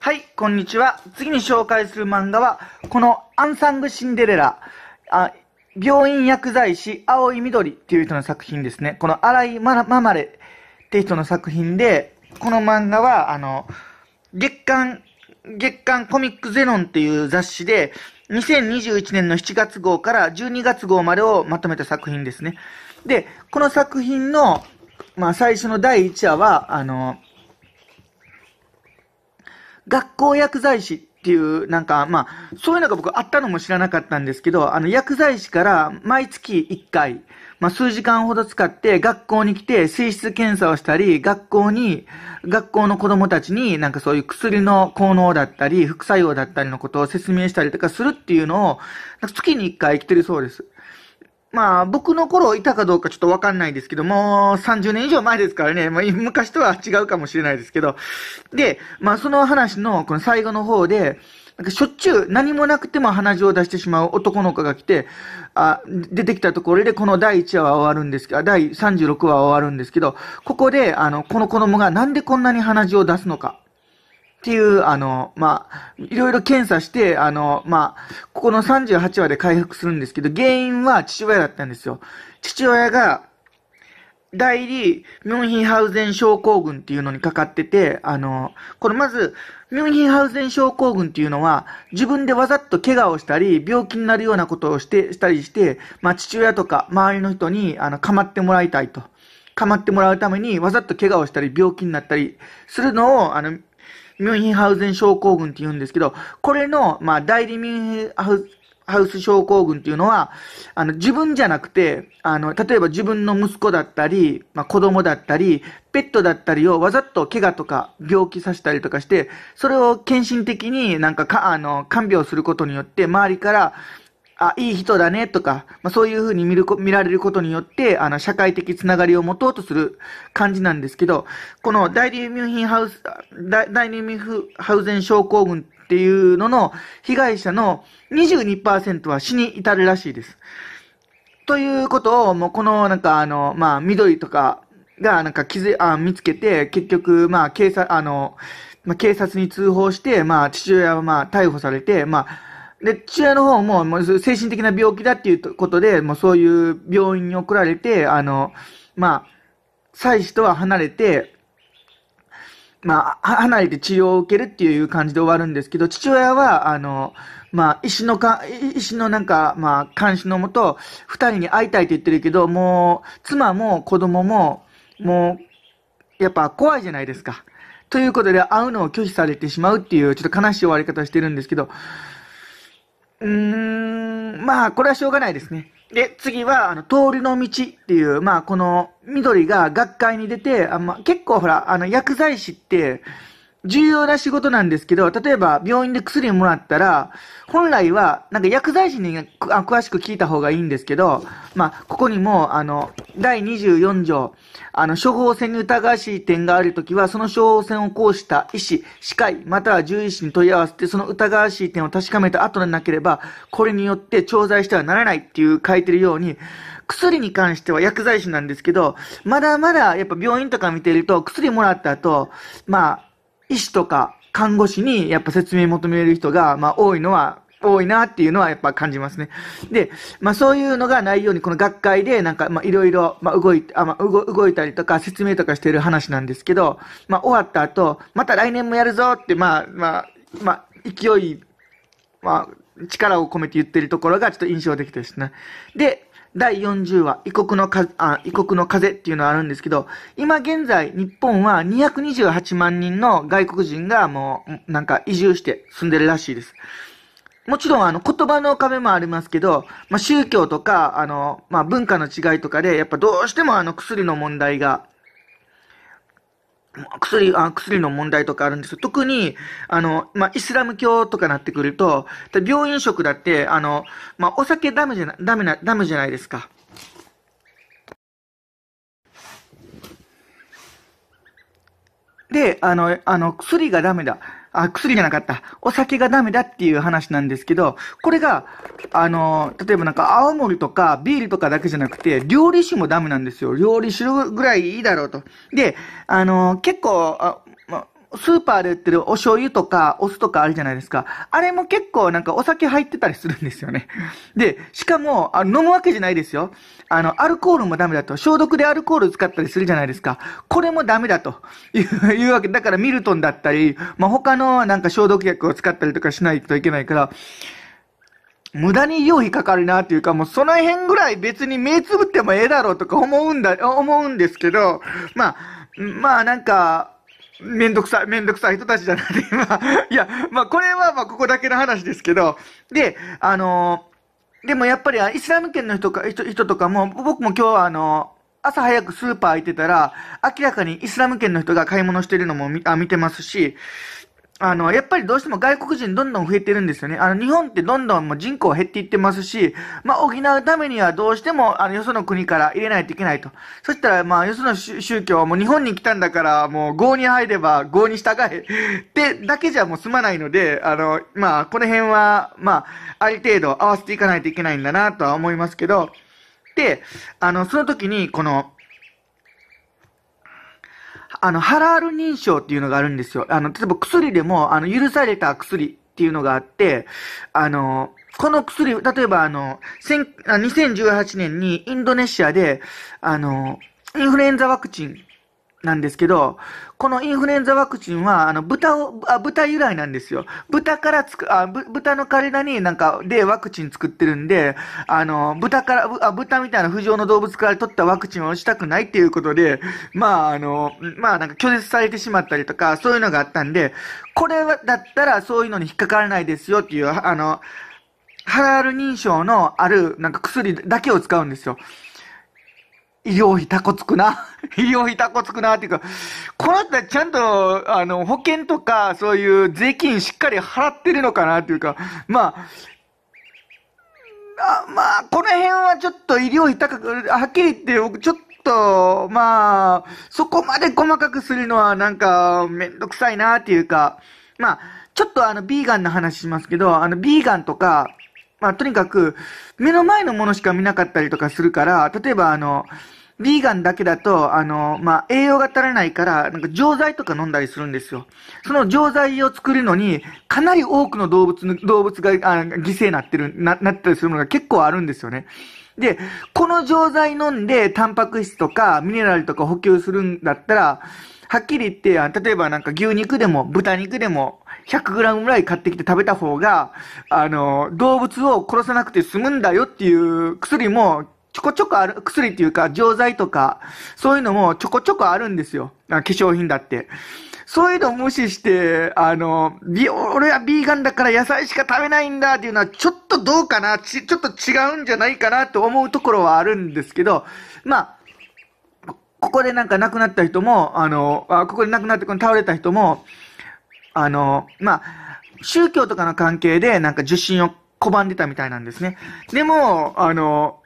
はい、こんにちは。次に紹介する漫画は、このアンサングシンデレラ、あ病院薬剤師、青い緑っていう人の作品ですね。この荒井まままれって人の作品で、この漫画は、あの、月刊、月刊コミックゼノンっていう雑誌で、2021年の7月号から12月号までをまとめた作品ですね。で、この作品の、まあ、最初の第1話は、あの、学校薬剤師っていう、なんか、まあ、そういうのが僕あったのも知らなかったんですけど、あの、薬剤師から毎月1回、まあ、数時間ほど使って学校に来て水質検査をしたり、学校に、学校の子供たちになんかそういう薬の効能だったり、副作用だったりのことを説明したりとかするっていうのを、月に1回来てるそうです。まあ、僕の頃いたかどうかちょっとわかんないですけども、30年以上前ですからね、まあ、昔とは違うかもしれないですけど、で、まあ、その話の、この最後の方で、なんかしょっちゅう何もなくても鼻血を出してしまう男の子が来て、あ出てきたところでこの第1話は終わるんですけど、第36話は終わるんですけど、ここで、あの、この子供がなんでこんなに鼻血を出すのか。っていう、あの、まあ、いろいろ検査して、あの、まあ、ここの38話で回復するんですけど、原因は父親だったんですよ。父親が、代理、ミョンヒンハウゼン症候群っていうのにかかってて、あの、これまず、ミョンヒンハウゼン症候群っていうのは、自分でわざと怪我をしたり、病気になるようなことをして、したりして、まあ、父親とか周りの人に、あの、構ってもらいたいと。構ってもらうために、わざと怪我をしたり、病気になったりするのを、あの、ミュンヒハウゼン症候群って言うんですけど、これの、まあ、代理ミュンヒハウハウス症候群っていうのは、あの、自分じゃなくて、あの、例えば自分の息子だったり、まあ、子供だったり、ペットだったりをわざと怪我とか病気させたりとかして、それを献身的になんかか、あの、看病することによって、周りから、あ、いい人だねとか、まあ、そういうふうに見る見られることによって、あの、社会的つながりを持とうとする感じなんですけど、この大リミュンヒンハウス、大大リミュンフハウゼン症候群っていうのの被害者の22%は死に至るらしいです。ということを、もうこの、なんかあの、まあ、緑とかが、なんか気づ、あ、見つけて、結局、まあ、警察、あの、まあ、警察に通報して、まあ、父親はまあ、逮捕されて、まあ、で、父親の方も、もう精神的な病気だっていうことで、もうそういう病院に送られて、あの、まあ、妻子とは離れて、まあ、離れて治療を受けるっていう感じで終わるんですけど、父親は、あの、まあ、医師のか、医師のなんか、まあ、監視のもと、二人に会いたいと言ってるけど、もう、妻も子供も、もう、やっぱ怖いじゃないですか。ということで、会うのを拒否されてしまうっていう、ちょっと悲しい終わり方してるんですけど、うーん、まあ、これはしょうがないですね。で、次は、あの、通りの道っていう、まあ、この、緑が学会に出て、あまあ、結構ほら、あの、薬剤師って、重要な仕事なんですけど、例えば病院で薬もらったら、本来は、なんか薬剤師に詳しく聞いた方がいいんですけど、まあ、ここにも、あの、第24条、あの、処方箋に疑わしい点があるときは、その処方箋をうした医師、歯科医、または獣医師に問い合わせて、その疑わしい点を確かめた後でなければ、これによって調剤してはならないっていう書いてるように、薬に関しては薬剤師なんですけど、まだまだやっぱ病院とか見てると、薬もらった後、まあ、医師とか看護師にやっぱ説明求める人が、まあ多いのは、多いなっていうのはやっぱ感じますね。で、まあそういうのがないように、この学会でなんか、まあいろいろ、まあ動い、あまあ動いたりとか説明とかしてる話なんですけど、まあ終わった後、また来年もやるぞって、まあまあ、まあ勢い、まあ力を込めて言ってるところがちょっと印象的ですね。で、第40話、異国の風、あ、異国の風っていうのがあるんですけど、今現在、日本は228万人の外国人がもう、なんか移住して住んでるらしいです。もちろん、あの、言葉の壁もありますけど、まあ、宗教とか、あの、まあ、文化の違いとかで、やっぱどうしてもあの、薬の問題が薬あ薬の問題とかあるんです特に、あの、まあ、イスラム教とかなってくると、病院食だって、あの、まあ、お酒ダメじゃな、ダメな、ダメじゃないですか。で、あの、あの、薬がダメだ。あ、薬じゃなかった。お酒がダメだっていう話なんですけど、これが、あの、例えばなんか青森とかビールとかだけじゃなくて、料理酒もダメなんですよ。料理酒ぐらいいいだろうと。で、あの、結構、スーパーで売ってるお醤油とかお酢とかあるじゃないですか。あれも結構なんかお酒入ってたりするんですよね。で、しかも、あの飲むわけじゃないですよ。あの、アルコールもダメだと。消毒でアルコール使ったりするじゃないですか。これもダメだというわけ。だからミルトンだったり、まあ、他のなんか消毒薬を使ったりとかしないといけないから、無駄に用療費かかるなっていうか、もうその辺ぐらい別に目つぶってもええだろうとか思うんだ、思うんですけど、まあ、まあなんか、めんどくさい、めんどくさい人たちじゃないて、今。いや、まあ、これは、まあ、ここだけの話ですけど、で、あのー、でもやっぱり、イスラム圏の人か、人人とかも、僕も今日は、あのー、朝早くスーパー行ってたら、明らかにイスラム圏の人が買い物してるのも見あ見てますし、あの、やっぱりどうしても外国人どんどん増えてるんですよね。あの、日本ってどんどんもう人口減っていってますし、まあ、補うためにはどうしても、あの、よその国から入れないといけないと。そしたら、まあ、よその宗教はもう日本に来たんだから、もう、合に入れば合に従え。ってだけじゃもう済まないので、あの、まあ、この辺は、まあ、ある程度合わせていかないといけないんだなとは思いますけど、で、あの、その時に、この、あの、ハラール認証っていうのがあるんですよ。あの、例えば薬でも、あの、許された薬っていうのがあって、あの、この薬、例えばあの、2018年にインドネシアで、あの、インフルエンザワクチンなんですけど、このインフルエンザワクチンは、あの、豚を、あ、豚由来なんですよ。豚からつく、あ、ぶ豚の体になんか、でワクチン作ってるんで、あの、豚から、あ、豚みたいな不浄の動物から取ったワクチンをしたくないっていうことで、まあ、あの、まあ、なんか拒絶されてしまったりとか、そういうのがあったんで、これだったらそういうのに引っかからないですよっていう、あの、ハラール認証のある、なんか薬だけを使うんですよ。医療費たこつくな。医療費たこつくなっていうか、この人はちゃんと、あの、保険とか、そういう税金しっかり払ってるのかなっていうか、まあ、あまあ、この辺はちょっと医療費高く、はっきり言って僕ちょっと、まあ、そこまで細かくするのはなんかめんどくさいなっていうか、まあ、ちょっとあの、ビーガンの話しますけど、あの、ビーガンとか、まあ、とにかく、目の前のものしか見なかったりとかするから、例えば、あの、ビーガンだけだと、あの、まあ、栄養が足らないから、なんか錠剤とか飲んだりするんですよ。その錠剤を作るのに、かなり多くの動物の、動物が、あ犠牲になってる、な、なったりするのが結構あるんですよね。で、この錠剤飲んで、タンパク質とか、ミネラルとか補給するんだったら、はっきり言って、例えばなんか牛肉でも豚肉でも、100g ぐらい買ってきて食べた方が、あの、動物を殺さなくて済むんだよっていう薬もちょこちょこある、薬っていうか、錠剤とか、そういうのもちょこちょこあるんですよ。化粧品だって。そういうのを無視して、あの、ビ、俺はビーガンだから野菜しか食べないんだっていうのは、ちょっとどうかなち、ちょっと違うんじゃないかなと思うところはあるんですけど、まあ、ここでなんか亡くなった人も、あの、あここで亡くなって、この倒れた人も、あの、まあ、宗教とかの関係でなんか受信を拒んでたみたいなんですね。でも、あの、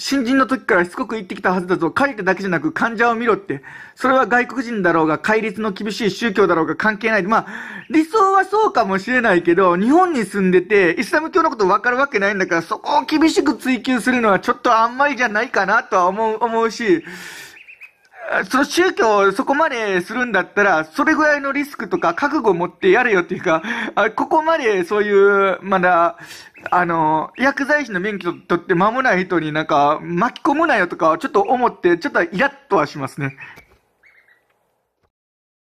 新人の時からしつこく言ってきたはずだぞ、借りてだけじゃなく患者を見ろって。それは外国人だろうが、戒律の厳しい宗教だろうが関係ない。まあ、理想はそうかもしれないけど、日本に住んでて、イスラム教のこと分かるわけないんだから、そこを厳しく追求するのはちょっとあんまりじゃないかなとは思う、思うし、その宗教をそこまでするんだったら、それぐらいのリスクとか覚悟を持ってやれよっていうか、あここまでそういう、まだ、あの、薬剤師の免許取って間もない人になんか巻き込むなよとか、ちょっと思って、ちょっとイラッとはしますね。